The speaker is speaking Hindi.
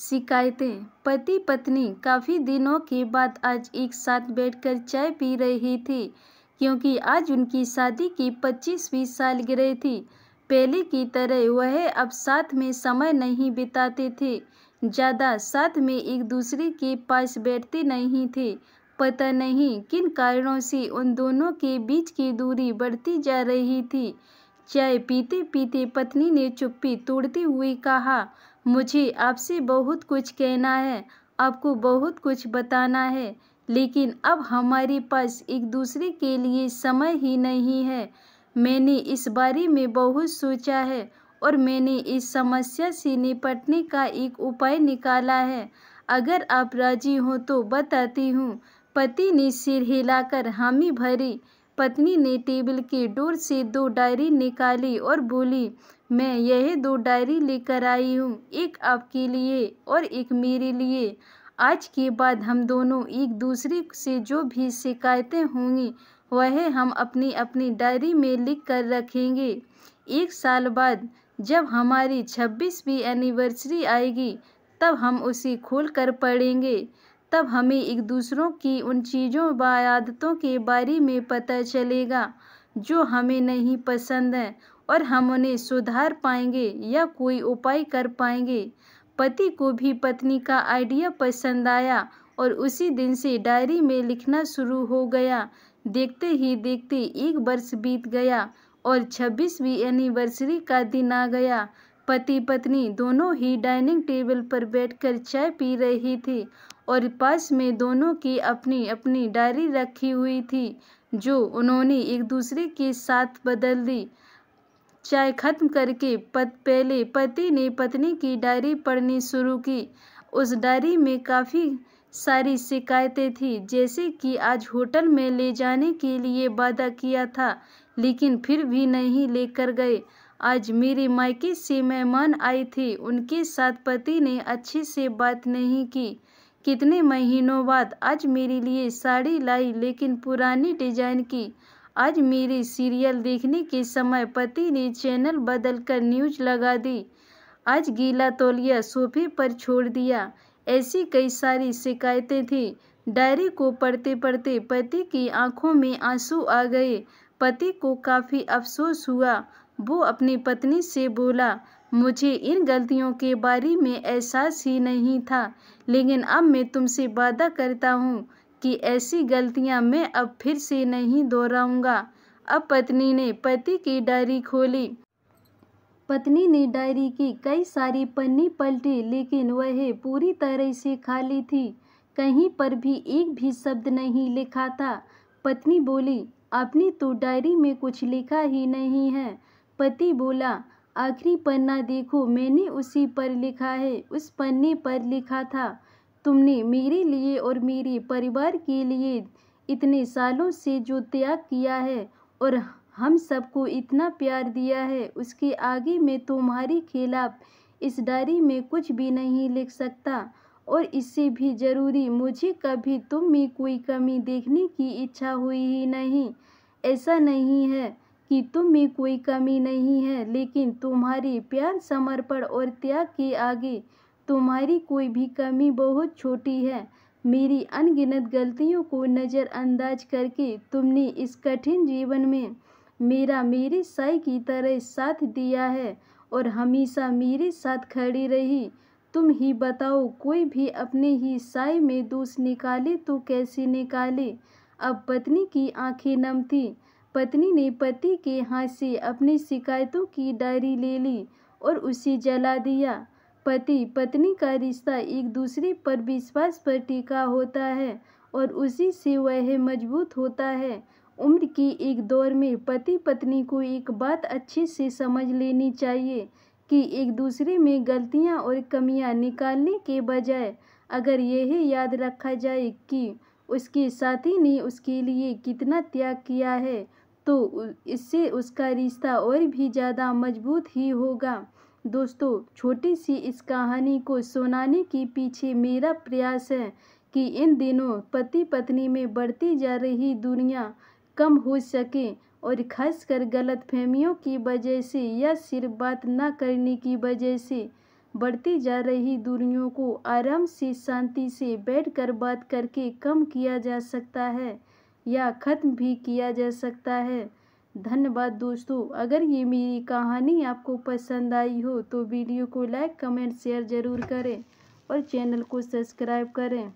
शिकायतें पति पत्नी काफ़ी दिनों के बाद आज एक साथ बैठकर चाय पी रही थी क्योंकि आज उनकी शादी की पच्चीसवीं सालगिरह थी पहले की तरह वह अब साथ में समय नहीं बिताते थे ज़्यादा साथ में एक दूसरे के पास बैठते नहीं थे पता नहीं किन कारणों से उन दोनों के बीच की दूरी बढ़ती जा रही थी चाय पीते पीते पत्नी ने चुप्पी तोड़ते हुए कहा मुझे आपसे बहुत कुछ कहना है आपको बहुत कुछ बताना है लेकिन अब हमारे पास एक दूसरे के लिए समय ही नहीं है मैंने इस बारे में बहुत सोचा है और मैंने इस समस्या से निपटने का एक उपाय निकाला है अगर आप राजी हो तो बताती हूँ पति ने सिर हिलाकर हामी भरी पत्नी ने टेबल के डोर से दो डायरी निकाली और बोली मैं यह दो डायरी लेकर आई हूँ एक आपके लिए और एक मेरे लिए आज के बाद हम दोनों एक दूसरे से जो भी शिकायतें होंगी वह हम अपनी अपनी डायरी में लिख कर रखेंगे एक साल बाद जब हमारी छब्बीसवीं एनिवर्सरी आएगी तब हम उसे खोल कर पढ़ेंगे तब हमें एक दूसरों की उन चीज़ों व आदतों के बारे में पता चलेगा जो हमें नहीं पसंद है और हम उन्हें सुधार पाएंगे या कोई उपाय कर पाएंगे पति को भी पत्नी का आइडिया पसंद आया और उसी दिन से डायरी में लिखना शुरू हो गया देखते ही देखते एक वर्ष बीत गया और छब्बीसवीं एनिवर्सरी का दिन आ गया पति पत्नी दोनों ही डाइनिंग टेबल पर बैठकर चाय पी रही थी और पास में दोनों की अपनी अपनी डायरी रखी हुई थी जो उन्होंने एक दूसरे के साथ बदल दी चाय खत्म करके पत पहले पति ने पत्नी की डायरी पढ़नी शुरू की उस डायरी में काफ़ी सारी शिकायतें थी जैसे कि आज होटल में ले जाने के लिए वादा किया था लेकिन फिर भी नहीं लेकर गए आज मेरे मायके से मेहमान आई थी उनके साथ पति ने अच्छे से बात नहीं की कितने महीनों बाद आज मेरे लिए साड़ी लाई लेकिन पुरानी डिजाइन की आज मेरे सीरियल देखने के समय पति ने चैनल बदलकर न्यूज लगा दी आज गीला तोलिया सोफे पर छोड़ दिया ऐसी कई सारी शिकायतें थी डायरी को पढ़ते पढ़ते पति की आंखों में आंसू आ गए पति को काफ़ी अफसोस हुआ वो अपनी पत्नी से बोला मुझे इन गलतियों के बारे में एहसास ही नहीं था लेकिन अब मैं तुमसे वादा करता हूँ कि ऐसी गलतियाँ मैं अब फिर से नहीं दोहराऊँगा अब पत्नी ने पति की डायरी खोली पत्नी ने डायरी की कई सारी पन्नी पलटी लेकिन वह पूरी तरह से खाली थी कहीं पर भी एक भी शब्द नहीं लिखा था पत्नी बोली आपने तो डायरी में कुछ लिखा ही नहीं है पति बोला आखिरी पन्ना देखो मैंने उसी पर लिखा है उस पन्ने पर लिखा था तुमने मेरे लिए और मेरे परिवार के लिए इतने सालों से जो त्याग किया है और हम सबको इतना प्यार दिया है उसके आगे मैं तुम्हारे खिलाफ़ इस डायरी में कुछ भी नहीं लिख सकता और इससे भी ज़रूरी मुझे कभी तुम में कोई कमी देखने की इच्छा हुई ही नहीं ऐसा नहीं है कि तुम में कोई कमी नहीं है लेकिन तुम्हारे प्यार समर्पण और त्याग के आगे तुम्हारी कोई भी कमी बहुत छोटी है मेरी अनगिनत गलतियों को नज़रअंदाज करके तुमने इस कठिन जीवन में मेरा मेरे साई की तरह साथ दिया है और हमेशा मेरे साथ खड़ी रही तुम ही बताओ कोई भी अपने ही साय में दोष निकाले तो कैसे निकाले अब पत्नी की आंखें नम थी पत्नी ने पति के हाथ से अपनी शिकायतों की डायरी ले ली और उसे जला दिया पति पत्नी का रिश्ता एक दूसरे पर विश्वास पर टिका होता है और उसी से वह मजबूत होता है उम्र की एक दौर में पति पत्नी को एक बात अच्छे से समझ लेनी चाहिए कि एक दूसरे में गलतियां और कमियां निकालने के बजाय अगर यह याद रखा जाए कि उसके साथी ने उसके लिए कितना त्याग किया है तो इससे उसका रिश्ता और भी ज़्यादा मजबूत ही होगा दोस्तों छोटी सी इस कहानी को सुनाने के पीछे मेरा प्रयास है कि इन दिनों पति पत्नी में बढ़ती जा रही दुनिया कम हो सके और खासकर फहमियों की वजह से या सिर्फ बात न करने की वजह से बढ़ती जा रही दूरियों को आराम से शांति से बैठकर बात करके कम किया जा सकता है या ख़त्म भी किया जा सकता है धन्यवाद दोस्तों अगर ये मेरी कहानी आपको पसंद आई हो तो वीडियो को लाइक कमेंट शेयर ज़रूर करें और चैनल को सब्सक्राइब करें